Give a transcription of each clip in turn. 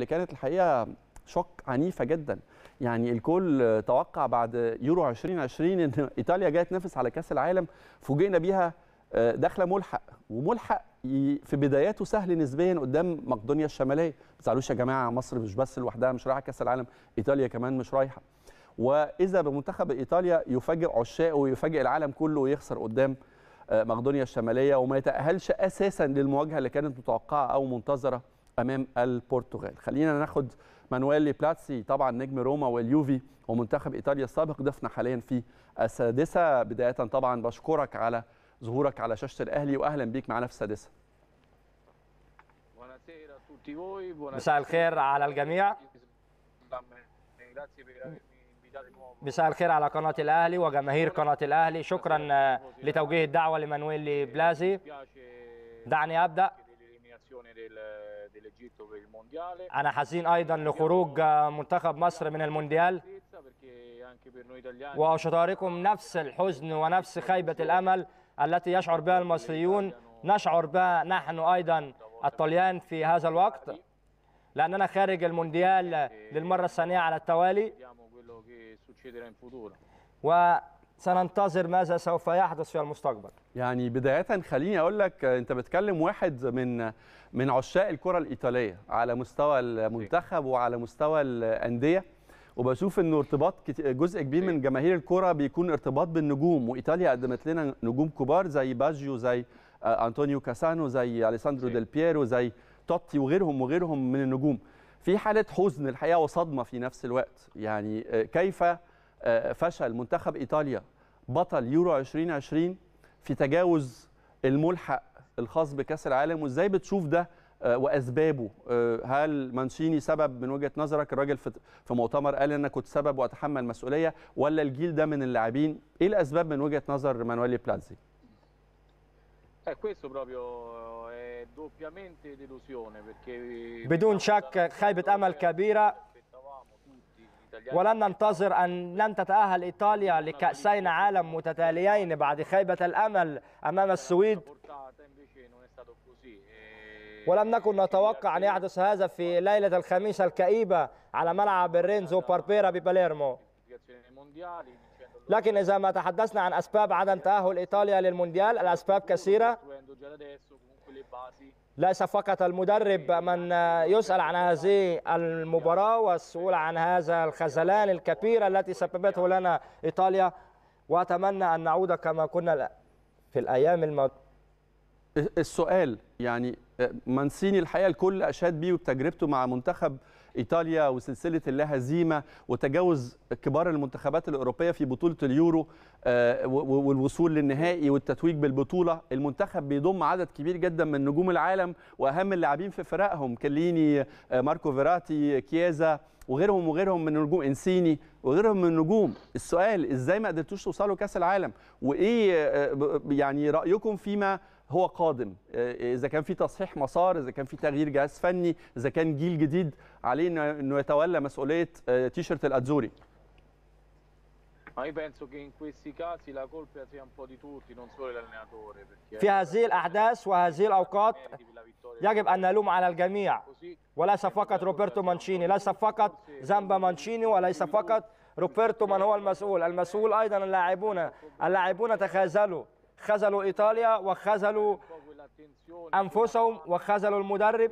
اللي كانت الحقيقه شوك عنيفه جدا يعني الكل توقع بعد يورو 2020 ان ايطاليا جايه تنافس على كاس العالم فوجئنا بيها آه، داخله ملحق وملحق في بداياته سهل نسبيا قدام مقدونيا الشماليه ما تزعلوش يا جماعه مصر مش بس لوحدها مش رايحه كاس العالم ايطاليا كمان مش رايحه واذا بمنتخب ايطاليا يفاجئ عشاقه ويفاجئ العالم كله ويخسر قدام آه، مقدونيا الشماليه وما يتاهلش اساسا للمواجهه اللي كانت متوقعه او منتظره امام البرتغال خلينا ناخد مانويل بلاتسي طبعا نجم روما واليوفي ومنتخب ايطاليا السابق ضيفنا حاليا في السادسه بدايه طبعا بشكرك على ظهورك على شاشه الاهلي واهلا بيك معنا في السادسه مساء الخير على الجميع مساء الخير على قناة الأهلي وجماهير قناة الأهلي شكرا آه، لتوجيه الدعوة لمانويل بلازي دعني أبدأ انا حزين ايضا لخروج آه، منتخب مصر من المونديال وأشاركم نفس الحزن ونفس خيبه الامل التي يشعر بها المصريون نشعر بها نحن ايضا الطليان في هذا الوقت لاننا خارج المونديال للمره الثانيه على التوالي و سننتظر ماذا سوف يحدث في المستقبل يعني بداية خليني أقول لك أنت بتكلم واحد من من عشاق الكرة الإيطالية على مستوى المنتخب وعلى مستوى الأندية وبشوف إنه ارتباط جزء كبير من جماهير الكرة بيكون ارتباط بالنجوم وإيطاليا قدمت لنا نجوم كبار زي باجيو زي آه، أنطونيو كاسانو زي أليساندرو ديل بييرو زي توتي وغيرهم وغيرهم من النجوم في حالة حزن الحقيقة وصدمة في نفس الوقت يعني آه، كيف آه، فشل منتخب ايطاليا بطل يورو 2020 في تجاوز الملحق الخاص بكاس العالم وازاي بتشوف ده آه، واسبابه آه، هل مانشيني سبب من وجهه نظرك الراجل في مؤتمر قال انا كنت سبب واتحمل مسؤوليه ولا الجيل ده من اللاعبين ايه الاسباب من وجهه نظر مانويل بلازي eh, بدون شك خيبه امل كبيره ولن ننتظر أن لن تتأهل إيطاليا لكأسين عالم متتاليين بعد خيبة الأمل أمام السويد ولم نكن نتوقع أن يحدث هذا في ليلة الخميس الكئيبة على ملعب رينزو باربيرا بباليرمو لكن إذا ما تحدثنا عن أسباب عدم تأهل إيطاليا للمونديال الأسباب كثيرة ليس فقط المدرب من يسأل عن هذه المباراة والسؤال عن هذا الخزلان الكبير التي سببته لنا إيطاليا وأتمنى أن نعود كما كنا في الأيام الماضية السؤال يعني مانسيني الحقيقه الكل اشاد بيه وبتجربته مع منتخب ايطاليا وسلسله اللاهزيمه وتجاوز كبار المنتخبات الاوروبيه في بطوله اليورو آه، والوصول للنهائي والتتويج بالبطوله المنتخب بيضم عدد كبير جدا من نجوم العالم واهم اللاعبين في فرقهم كليني آه، ماركو فيراتي كيازا وغيرهم وغيرهم من نجوم انسيني وغيرهم من النجوم السؤال ازاي ما قدرتوش توصلوا كاس العالم وايه آه، يعني رايكم فيما هو قادم آه، اذا كان في تصحيح مسار اذا كان في تغيير جهاز فني اذا كان جيل جديد عليه انه يتولى مسؤوليه آه، تيشرت الاتزوري في هذه الأحداث وهذه الأوقات يجب أن نلوم على الجميع وليس فقط روبرتو مانشيني ليس فقط زامبا مانشيني وليس فقط روبرتو من هو المسؤول المسؤول أيضا اللاعبون اللاعبون تخاذلوا خذلوا إيطاليا وخذلوا أنفسهم وخذلوا المدرب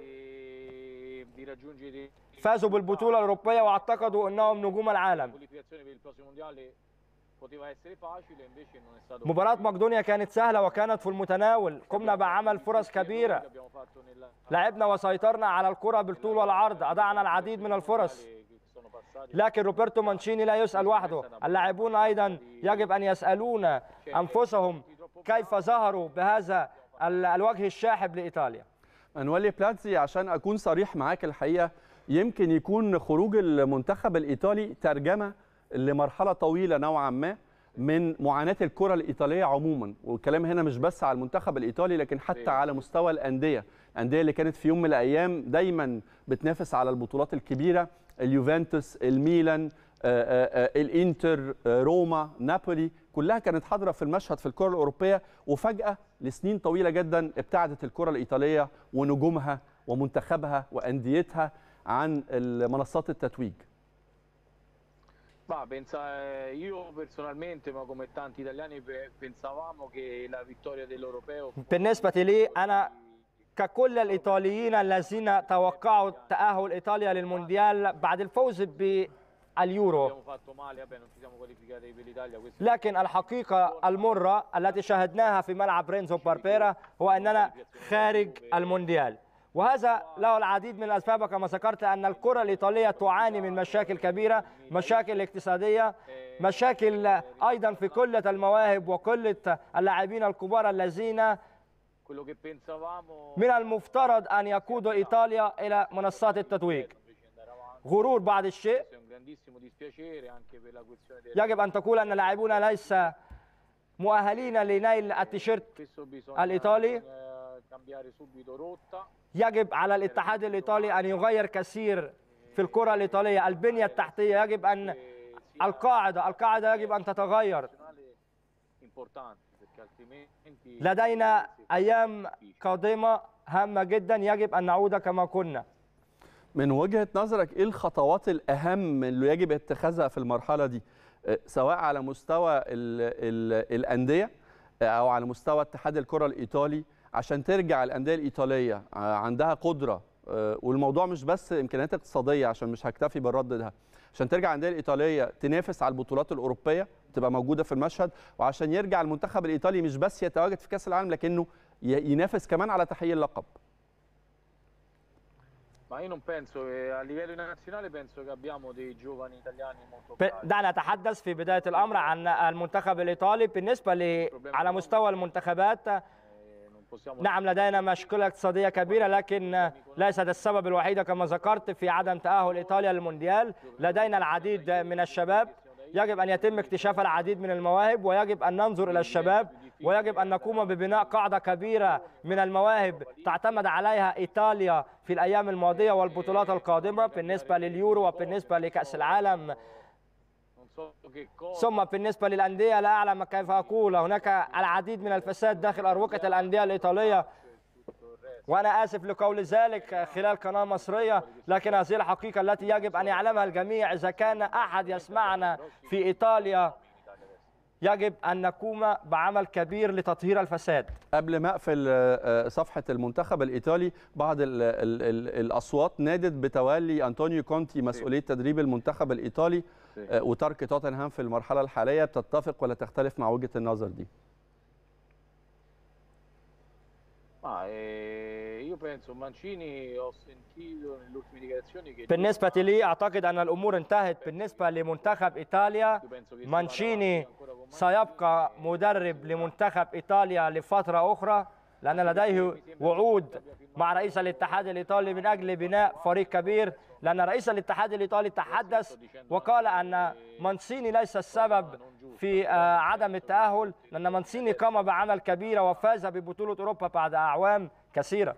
فازوا بالبطولة الأوروبية واعتقدوا أنهم نجوم العالم مباراة مقدونيا كانت سهلة وكانت في المتناول قمنا بعمل فرص كبيرة لعبنا وسيطرنا على الكرة بالطول والعرض أضعنا العديد من الفرص لكن روبرتو مانشيني لا يسأل وحده اللاعبون أيضا يجب أن يسألون أنفسهم كيف ظهروا بهذا الوجه الشاحب لإيطاليا أنولي بلاتزي عشان أكون صريح معاك الحقيقة يمكن يكون خروج المنتخب الإيطالي ترجمة لمرحلة طويلة نوعا ما من معاناة الكرة الإيطالية عموما والكلام هنا مش بس على المنتخب الإيطالي لكن حتى إيه. على مستوى الأندية الأندية اللي كانت في يوم من الأيام دايما بتنافس على البطولات الكبيرة اليوفنتوس الميلان آه، آه، آه، الانتر روما نابولي كلها كانت حاضره في المشهد في الكره الاوروبيه وفجاه لسنين طويله جدا ابتعدت الكره الايطاليه ونجومها ومنتخبها وانديتها عن منصات التتويج بالنسبة لي أنا ككل الإيطاليين الذين توقعوا تأهل إيطاليا للمونديال بعد الفوز اليورو لكن الحقيقة المرة التي شاهدناها في ملعب رينزو باربيرا هو أننا خارج المونديال وهذا له العديد من الأسباب كما ذكرت أن الكرة الإيطالية تعاني من مشاكل كبيرة مشاكل اقتصادية مشاكل أيضا في قلة المواهب وقلة اللاعبين الكبار الذين من المفترض أن يقودوا إيطاليا إلى منصات التتويج غرور بعض الشيء grandissimo dispiacere anche per la questione del... يجب أن تقول أن لاعبونا ليس مؤهلين لنيل التيشيرت الإيطالي يجب على الاتحاد الإيطالي أن يغير كثير في الكرة الإيطالية البنية التحتية يجب أن القاعدة القاعدة يجب أن تتغير لدينا أيام قادمة هامة جدا يجب أن نعود كما كنا من وجهه نظرك ايه الخطوات الاهم اللي يجب اتخاذها في المرحله دي آه، سواء على مستوى الـ الـ الانديه آه، او على مستوى اتحاد الكره الايطالي عشان ترجع الانديه الايطاليه آه، عندها قدره والموضوع مش بس امكانيات اقتصاديه عشان مش هكتفي بالرد ده عشان ترجع الانديه الايطاليه تنافس على البطولات الاوروبيه تبقى موجوده في المشهد وعشان يرجع المنتخب الايطالي مش بس يتواجد في كاس العالم لكنه ينافس كمان على تحقيق اللقب ما io non penso che a livello nazionale penso che abbiamo dei giovani italiani molto bravi. دعنا نتحدث في بداية الأمر عن المنتخب الإيطالي بالنسبة ل... على مستوى المنتخبات نعم لدينا مشكلة اقتصادية كبيرة لكن ليست السبب الوحيد كما ذكرت في عدم تأهل إيطاليا للمونديال لدينا العديد من الشباب يجب أن يتم اكتشاف العديد من المواهب ويجب أن ننظر إلى الشباب ويجب أن نقوم ببناء قاعدة كبيرة من المواهب تعتمد عليها إيطاليا في الأيام الماضية والبطولات القادمة بالنسبة لليورو وبالنسبة لكأس العالم ثم بالنسبة للأندية لا أعلم كيف أقول هناك العديد من الفساد داخل أروقة الأندية الإيطالية وأنا آسف لقول ذلك خلال قناة مصرية لكن هذه الحقيقة التي يجب أن يعلمها الجميع إذا كان أحد يسمعنا في إيطاليا يجب أن نقوم بعمل كبير لتطهير الفساد قبل ما أقفل آه، آه، صفحة المنتخب الإيطالي بعض الـ الـ الـ الأصوات نادت بتولي أنطونيو كونتي مسؤولية تدريب المنتخب الإيطالي آه، وترك توتنهام في المرحلة الحالية تتفق ولا تختلف مع وجهة النظر دي؟ Ah, io penso Mancini ho sentito nelle ultime dichiarazioni che بالنسبة لي أعتقد أن الأمور انتهت بالنسبة لمنتخب إيطاليا مانشيني سيبقى مدرب لمنتخب إيطاليا لفترة أخرى لأن لديه وعود مع رئيس الاتحاد الإيطالي من أجل بناء فريق كبير لأن رئيس الاتحاد الإيطالي تحدث وقال أن مانسيني ليس السبب في آه، عدم التأهل لأن مانسيني قام بعمل كبير وفاز ببطولة أوروبا بعد أعوام كثيرة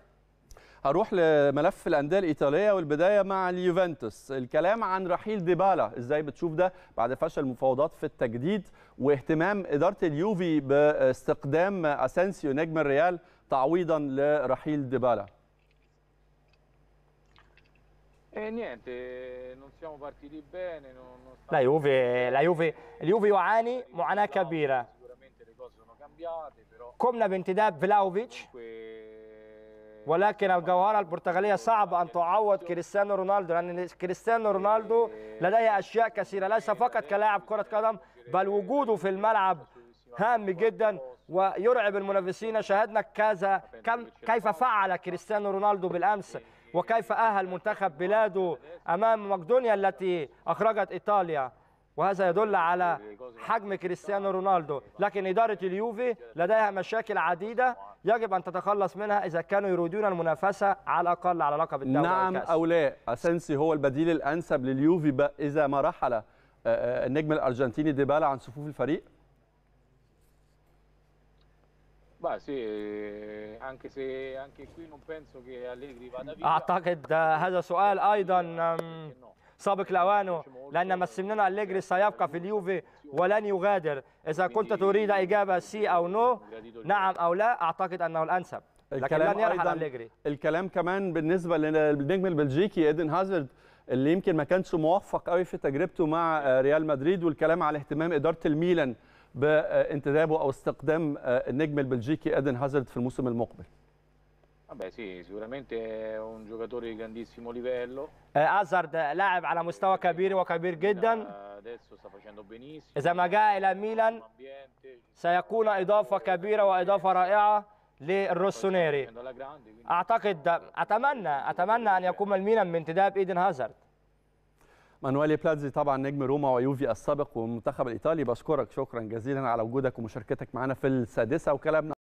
هروح لملف الانديه الايطاليه والبدايه مع اليوفنتوس الكلام عن رحيل ديبالا ازاي بتشوف ده بعد فشل المفاوضات في التجديد واهتمام اداره اليوفي باستقدام اسانسيو نجم الريال تعويضا لرحيل ديبالا لا يوفي لا يوفي اليوفي يعاني معاناه كبيره قمنا بانتداب فلاوفيتش ولكن الجوهرة البرتغالية صعب أن تعوض كريستيانو رونالدو لأن كريستيانو رونالدو لديه أشياء كثيرة ليس فقط كلاعب كرة قدم بل وجوده في الملعب هام جدا ويرعب المنافسين شاهدنا كذا كم كيف فعل كريستيانو رونالدو بالأمس وكيف أهل منتخب بلاده أمام مقدونيا التي أخرجت إيطاليا وهذا يدل على حجم كريستيانو رونالدو لكن إدارة اليوفي لديها مشاكل عديدة يجب ان تتخلص منها اذا كانوا يريدون المنافسه على الاقل على لقب الدوري نعم او لا اسنسي هو البديل الانسب لليوفي اذا ما رحل آه، آه، النجم الارجنتيني ديبالا عن صفوف الفريق eh, أعتقد آه، هذا سؤال أيضا سابق الأوان لأن ماسيمينو أليجري سيبقى في اليوفي ولن يغادر إذا كنت تريد إجابة سي أو نو نعم أو لا أعتقد أنه الأنسب الكلام لكن لن يرحل أليجري الكلام كمان بالنسبة للنجم البلجيكي إيدن هازارد اللي يمكن ما كانش موفق قوي في تجربته مع ريال مدريد والكلام على اهتمام إدارة الميلان بانتدابه أو استقدام النجم البلجيكي إيدن هازارد في الموسم المقبل Vabbè sì, sicuramente è un giocatore di grandissimo livello. آه، هازارد لاعب على مستوى كبير وكبير جدا إذا ما جاء إلى ميلان سيكون إضافة كبيرة وإضافة رائعة للروسونيري أعتقد أتمنى أتمنى أن يكون ميلان بانتداب إيدن هازارد مانويل بلاتزي طبعا نجم روما ويوفي السابق والمنتخب الإيطالي بشكرك شكرا جزيلا على وجودك ومشاركتك معنا في السادسة وكلامنا